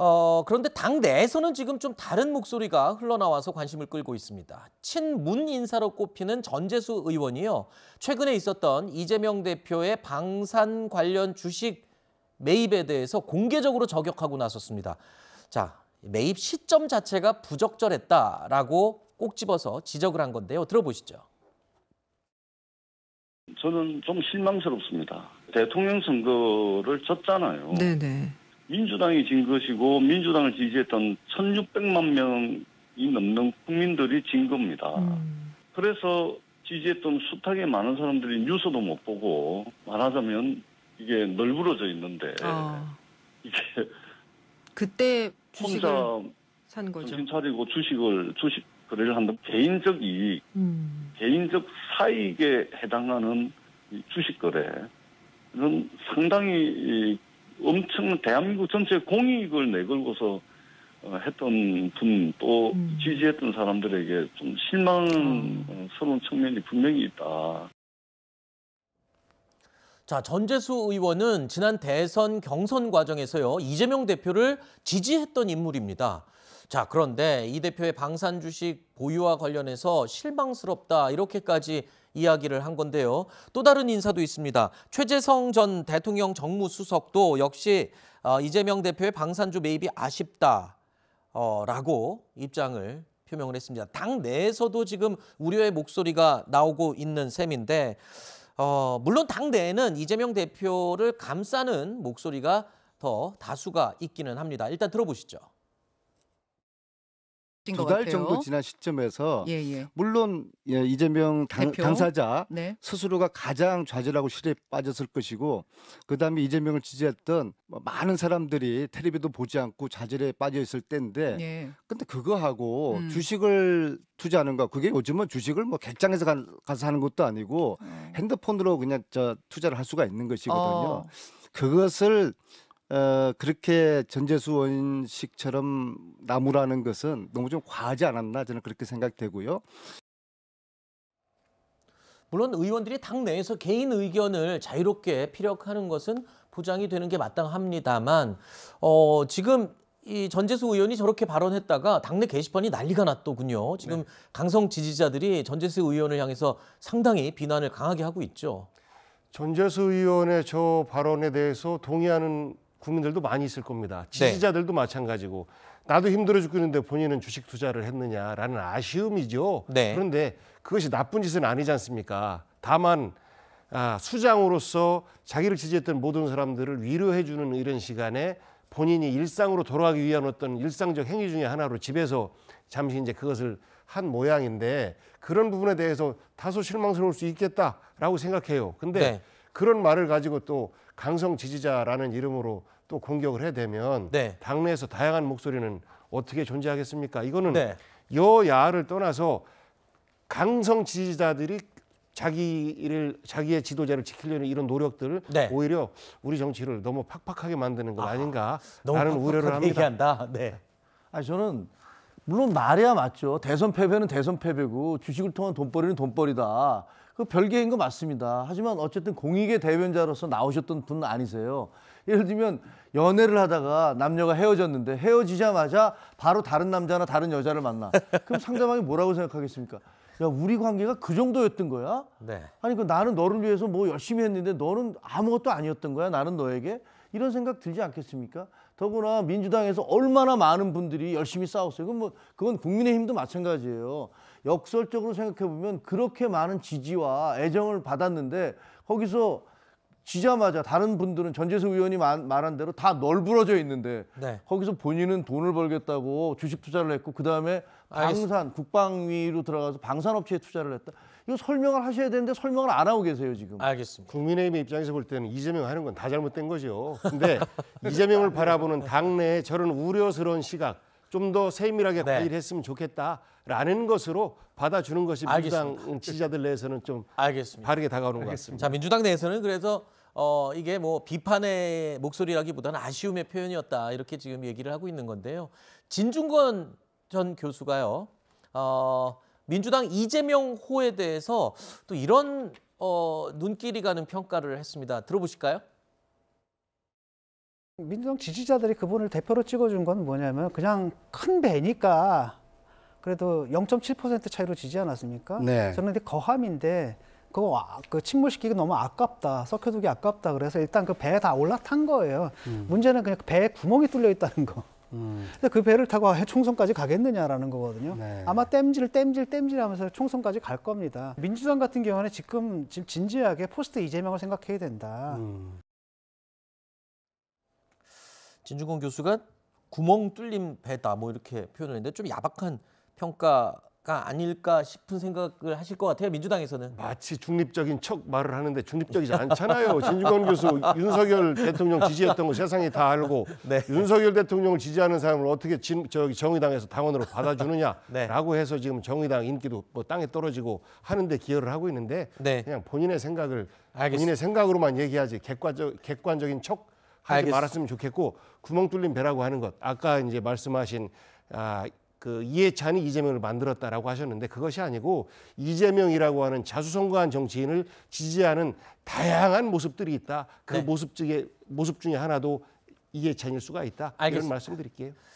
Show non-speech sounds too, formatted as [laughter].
어, 그런데 당 내에서는 지금 좀 다른 목소리가 흘러나와서 관심을 끌고 있습니다. 친문 인사로 꼽히는 전재수 의원이요. 최근에 있었던 이재명 대표의 방산 관련 주식 매입에 대해서 공개적으로 저격하고 나섰습니다. 자, 매입 시점 자체가 부적절했다라고 꼭 집어서 지적을 한 건데요. 들어보시죠. 저는 좀 실망스럽습니다. 대통령 선거를 졌잖아요. 네네. 네. 민주당이 진 것이고 민주당을 지지했던 1,600만 명이 넘는 국민들이 진 겁니다. 음. 그래서 지지했던 숱하게 많은 사람들이 뉴스도 못 보고 말하자면 이게 널브러져 있는데 아. 이게 그때 주식을 혼자 산 거죠. 정신 차리고 주식을 주식 거래를 한다 개인적 이익, 음. 개인적 사익에 해당하는 주식 거래 는 상당히 엄청 대한민국 전체 공익을 내걸고서 어, 했던 분, 또 음. 지지했던 사람들에게 좀 실망스러운 아. 어, 측면이 분명히 있다. 자, 전재수 의원은 지난 대선 경선 과정에서요, 이재명 대표를 지지했던 인물입니다. 자, 그런데 이 대표의 방산 주식 보유와 관련해서 실망스럽다 이렇게까지 이야기를 한 건데요. 또 다른 인사도 있습니다. 최재성 전 대통령 정무수석도 역시 어, 이재명 대표의 방산주 매입이 아쉽다라고 어, 입장을 표명을 했습니다. 당 내에서도 지금 우려의 목소리가 나오고 있는 셈인데 어, 물론 당 내에는 이재명 대표를 감싸는 목소리가 더 다수가 있기는 합니다. 일단 들어보시죠. 뛴것 같아요. 달 정도 지난 시점에서 예, 예. 물론 예, 이재명 당, 대 사자 네. 스스로가 가장 좌절하고 실에 빠졌을 것이고 그다음에 이재명을 지지했던 뭐 많은 사람들이 테레비도 보지 않고 좌절에 빠져 있을 때인데 예. 근데 그거하고 음. 주식을 투자하는 거 그게 요즘은 주식을 뭐 객장에서 가, 가서 하는 것도 아니고 어. 핸드폰으로 그냥 저 투자를 할 수가 있는 것이거든요. 어. 그것을 어, 그렇게 전재수 원식처럼 나무라는 것은 너무 좀 과하지 않았나 저는 그렇게 생각되고요. 물론 의원들이 당 내에서 개인 의견을 자유롭게 피력하는 것은 보장이 되는 게 마땅합니다만 어, 지금 이 전재수 의원이 저렇게 발언했다가 당내 게시판이 난리가 났더군요. 지금 네. 강성 지지자들이 전재수 의원을 향해서 상당히 비난을 강하게 하고 있죠. 전재수 의원의 저 발언에 대해서 동의하는 국민들도 많이 있을 겁니다. 네. 지지자들도 네. 마찬가지고 나도 힘들어 죽겠는데 본인은 주식 투자를 했느냐라는 아쉬움이죠. 네. 그런데 그것이 나쁜 짓은 아니지 않습니까? 다만 아, 수장으로서 자기를 지지했던 모든 사람들을 위로해주는 이런 시간에 본인이 일상으로 돌아가기 위한 어떤 일상적 행위 중의 하나로 집에서 잠시 이제 그것을 한 모양인데 그런 부분에 대해서 다소 실망스러울 수 있겠다라고 생각해요. 근데 네. 그런 말을 가지고 또 강성 지지자라는 이름으로 또 공격을 해대면 네. 당내에서 다양한 목소리는 어떻게 존재하겠습니까? 이거는 네. 여야를 떠나서 강성 지지자들이 자기를 자기의 지도자를 지키려는 이런 노력들을 네. 오히려 우리 정치를 너무 팍팍하게 만드는 것 아, 닌가 라는 우려를 합니다. 얘기한다. 네. 아 저는 물론 말이야 맞죠. 대선 패배는 대선 패배고 주식을 통한 돈벌이는 돈벌이다. 그 별개인 거 맞습니다. 하지만 어쨌든 공익의 대변자로서 나오셨던 분 아니세요. 예를 들면 연애를 하다가 남녀가 헤어졌는데 헤어지자마자 바로 다른 남자나 다른 여자를 만나. 그럼 상대방이 뭐라고 생각하겠습니까? 야 우리 관계가 그 정도였던 거야? 네. 아니 그 나는 너를 위해서 뭐 열심히 했는데 너는 아무것도 아니었던 거야? 나는 너에게 이런 생각 들지 않겠습니까? 더구나 민주당에서 얼마나 많은 분들이 열심히 싸웠어요. 그건 뭐 그건 국민의힘도 마찬가지예요. 역설적으로 생각해 보면 그렇게 많은 지지와 애정을 받았는데 거기서 지자마자 다른 분들은 전재수 의원이 말한 대로 다 널브러져 있는데 네. 거기서 본인은 돈을 벌겠다고 주식 투자를 했고 그다음에 방산 알 국방위로 들어가서 방산업체에 투자를 했다. 이거 설명을 하셔야 되는데 설명을 안 하고 계세요 지금. 알겠습니다. 국민의힘 입장에서 볼 때는 이재명 하는 건 다 잘못된 거죠. 근데 [laughs] 이재명을 바라보는 당내의 저런 우려스러운 시각 좀더 세밀하게 네. 관리를 했으면 좋겠다라는 것으로 받아주는 것이 민주 알겠습니다. 지지자들 내에서는 좀 알겠습니다. 바르게 다가오는 알겠습니다. 것 같습니다. 자 민주당 내에서는 그래서 어, 이게 뭐 비판의 목소리라기보다는 아쉬움의 표현이었다 이렇게 지금 얘기를 하고 있는 건데요. 진중권 전 교수가요. 어, 민주당 이재명 호에 대해서 또 이런 어, 눈길이 가는 평가를 했습니다. 들어보실까요? 민주당 지지자들이 그분을 대표로 찍어준 건 뭐냐면 그냥 큰 배니까 그래도 0.7% 차이로 지지 않았습니까? 네. 저는 근데 거함인데 그거 그 침몰시키기 너무 아깝다. 썩혀두기 아깝다. 그래서 일단 그 배에 다 올라탄 거예요. 음. 문제는 그냥 배에 구멍이 뚫려 있다는 거. 음. 근데 그 배를 타고 총선까지 가겠느냐라는 거거든요. 네. 아마 땜질, 땜질, 땜질 하면서 총선까지 갈 겁니다. 민주당 같은 경우는 지금, 지금 진지하게 포스트 이재명을 생각해야 된다. 음. 진중권 교수가 구멍 뚫린 배다 뭐 이렇게 표현을 했는데 좀 야박한 평가가 아닐까 싶은 생각을 하실 것 같아요 민주당에서는 마치 중립적인 척 말을 하는데 중립적이지 않잖아요 [laughs] 진중권 교수 윤석열 대통령 지지했던 거 세상이 다 알고 [laughs] 네. 윤석열 대통령을 지지하는 사람을 어떻게 진, 저기 정의당에서 당원으로 받아주느냐라고 네. 해서 지금 정의당 인기도 뭐 땅에 떨어지고 하는데 기여를 하고 있는데 네. 그냥 본인의 생각을 알겠습니다. 본인의 생각으로만 얘기하지 객관적 객관적인 척 알겠습니다. 말았으면 좋겠고 구멍 뚫린 배라고 하는 것 아까 이제 말씀하신 아, 그 이해찬이 이재명을 만들었다라고 하셨는데 그것이 아니고 이재명이라고 하는 자수성가한 정치인을 지지하는 다양한 모습들이 있다. 그 네. 모습 중에 모습 중에 하나도 이해찬일 수가 있다. 알겠습니다. 이런 말씀드릴게요.